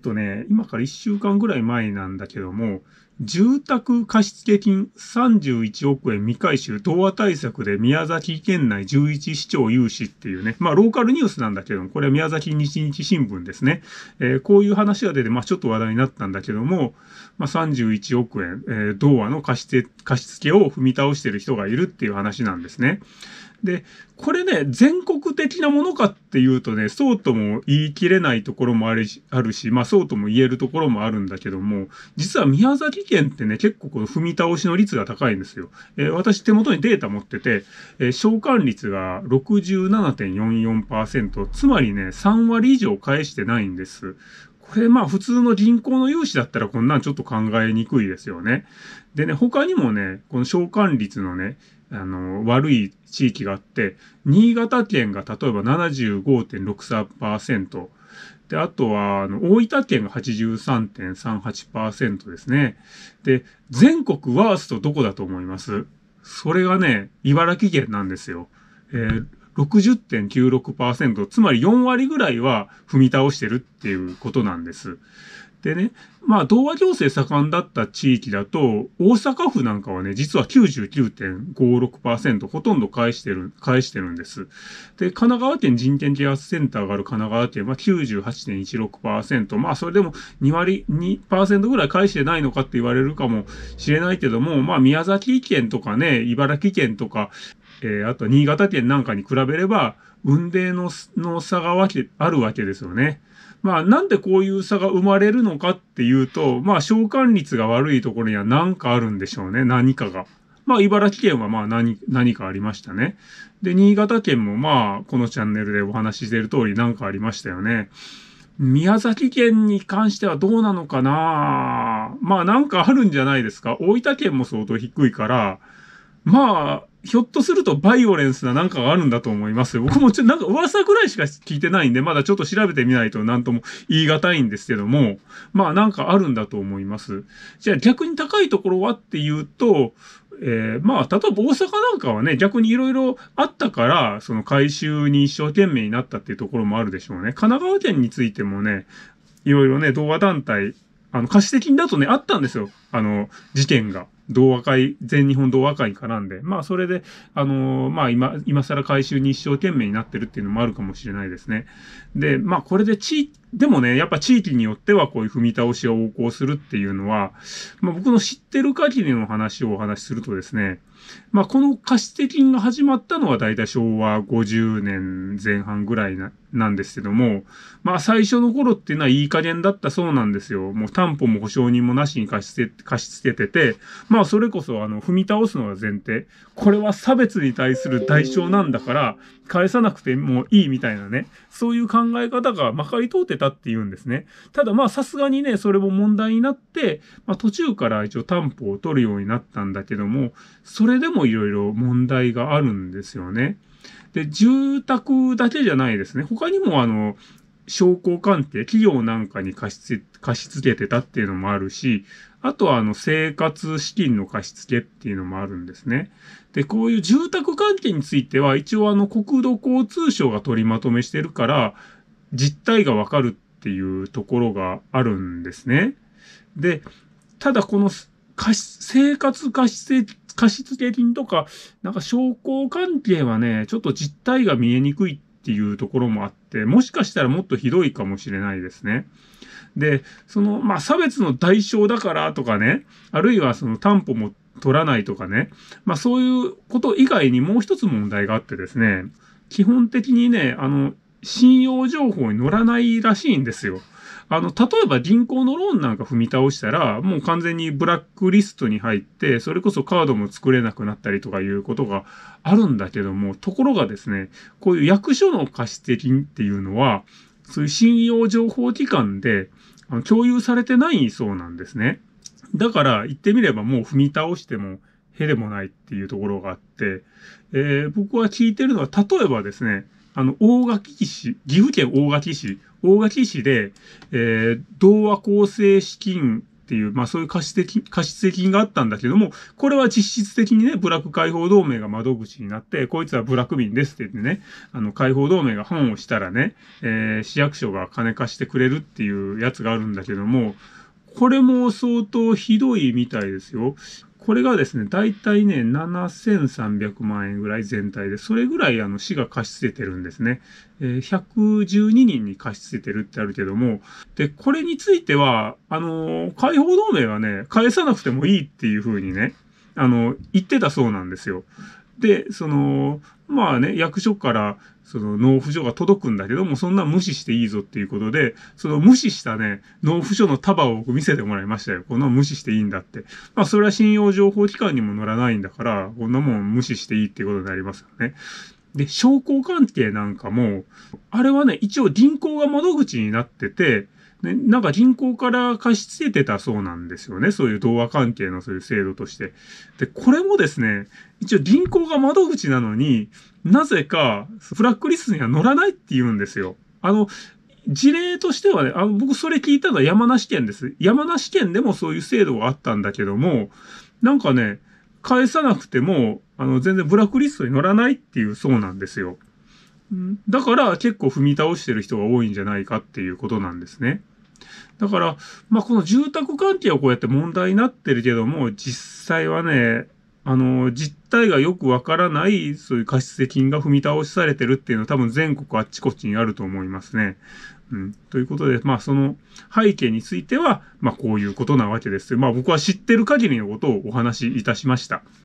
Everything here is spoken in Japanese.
っとね、今から1週間ぐらい前なんだけども、住宅貸付金31億円未回収、東亜対策で宮崎県内11市長融資っていうね、まあローカルニュースなんだけども、これは宮崎日日新聞ですね。えー、こういう話が出て、まあちょっと話題になったんだけども、まあ31億円、えー、童話の貸して、貸付を踏み倒してる人がいるっていう話なんですね。で、これね、全国的なものかっていうとね、そうとも言い切れないところもあるし、あるしまあそうとも言えるところもあるんだけども、実は宮崎県ってね、結構この踏み倒しの率が高いんですよ。えー、私手元にデータ持ってて、えー、召喚率が67.44%、つまりね、3割以上返してないんです。これまあ普通の銀行の融資だったらこんなんちょっと考えにくいですよね。でね、他にもね、この召喚率のね、あの、悪い地域があって、新潟県が例えば75.63%、で、あとは、あの、大分県が83.38%ですね。で、全国ワーストどこだと思いますそれがね、茨城県なんですよ。えー、60.96%、つまり4割ぐらいは踏み倒してるっていうことなんです。でね、まあ、童話行政盛んだった地域だと、大阪府なんかはね、実は99.56%、ほとんど返してる、返してるんです。で、神奈川県人権啓発センターがある神奈川県は98.16%、まあ、それでも2割、2%ぐらい返してないのかって言われるかもしれないけども、まあ、宮崎県とかね、茨城県とか、えー、あと新潟県なんかに比べれば、雲泥のの差がわけあるわけですよね。まあ、なんでこういう差が生まれるのかっていうと、まあ、償還率が悪いところには何かあるんでしょうね、何かが。まあ、茨城県はまあ何、何かありましたね。で、新潟県もまあ、このチャンネルでお話ししている通り何かありましたよね。宮崎県に関してはどうなのかなまあ、何かあるんじゃないですか。大分県も相当低いから、まあ、ひょっとするとバイオレンスななんかがあるんだと思います僕もちょっとなんか噂ぐらいしか聞いてないんで、まだちょっと調べてみないとなんとも言い難いんですけども、まあなんかあるんだと思います。じゃあ逆に高いところはっていうと、えー、まあ、例えば大阪なんかはね、逆にいろいろあったから、その回収に一生懸命になったっていうところもあるでしょうね。神奈川県についてもね、いろいろね、童話団体、あの、歌詞的にだとね、あったんですよ。あの、事件が。同和会、全日本同和会絡んで、まあそれで、あのー、まあ今、今更回収に一生懸命になってるっていうのもあるかもしれないですね。で、まあこれで地、でもね、やっぱ地域によってはこういう踏み倒しを横行するっていうのは、まあ僕の知ってる限りの話をお話しするとですね、まあ、この貸し付金が始まったのはだいたい昭和50年前半ぐらいななんですけども、まあ、最初の頃っていうのはいい加減だったそうなんですよ。もう担保も保証人もなしに貸し貸し付けてて、まあ、それこそ、あの、踏み倒すのが前提。これは差別に対する代償なんだから、返さなくてもいいみたいなね、そういう考え方がまかり通ってたっていうんですね。ただ、まあ、さすがにね、それも問題になって、まあ、途中から一応担保を取るようになったんだけども、それれでもいろいろ問題があるんですよね。で、住宅だけじゃないですね。他にもあの、商工鑑定、企業なんかに貸し貸し付けてたっていうのもあるし、あとはあの生活資金の貸し付けっていうのもあるんですね。で、こういう住宅関係については一応あの国土交通省が取りまとめしてるから、実態がわかるっていうところがあるんですね。で、ただこの貸し、生活貸し付貸付金とか、なんか商工関係はね、ちょっと実態が見えにくいっていうところもあって、もしかしたらもっとひどいかもしれないですね。で、その、まあ、差別の代償だからとかね、あるいはその担保も取らないとかね、まあ、そういうこと以外にもう一つ問題があってですね、基本的にね、あの、信用情報に乗らないらしいんですよ。あの、例えば銀行のローンなんか踏み倒したら、もう完全にブラックリストに入って、それこそカードも作れなくなったりとかいうことがあるんだけども、ところがですね、こういう役所の貸し的金っていうのは、そういう信用情報機関で共有されてないそうなんですね。だから言ってみればもう踏み倒しても、へでもないっていうところがあって、えー、僕は聞いてるのは、例えばですね、あの、大垣市、岐阜県大垣市、大垣市で、えー、童話構成資金っていう、まあそういう貸し的金、貸し金があったんだけども、これは実質的にね、ブラック解放同盟が窓口になって、こいつはブラック民ですって言ってね、あの、解放同盟が本をしたらね、えー、市役所が金貸してくれるっていうやつがあるんだけども、これも相当ひどいみたいですよ。これがですね、大体ね、7300万円ぐらい全体で、それぐらいあの市が貸し付けてるんですね。112人に貸し付けてるってあるけども、で、これについては、あの解放同盟はね、返さなくてもいいっていうふうにね、あの、言ってたそうなんですよ。で、その、まあね、役所からその納付書が届くんだけども、そんな無視していいぞっていうことで、その無視したね、納付書の束を見せてもらいましたよ。こんな無視していいんだって。まあ、それは信用情報機関にも乗らないんだから、こんなもん無視していいっていうことになりますよね。で、商工関係なんかも、あれはね、一応銀行が窓口になってて、ね、なんか銀行から貸し付けてたそうなんですよね。そういう童話関係のそういう制度として。で、これもですね、一応銀行が窓口なのに、なぜかブラックリストには乗らないって言うんですよ。あの、事例としてはね、あの僕それ聞いたのは山梨県です。山梨県でもそういう制度があったんだけども、なんかね、返さなくても、あの、全然ブラックリストに乗らないっていうそうなんですよ。だから結構踏み倒してる人が多いんじゃないかっていうことなんですね。だから、まあ、この住宅関係はこうやって問題になってるけども、実際はね、あの、実態がよくわからない、そういう貸責金が踏み倒しされてるっていうのは多分全国あっちこっちにあると思いますね。うん。ということで、まあその背景については、まあこういうことなわけですまあ僕は知ってる限りのことをお話しいたしました。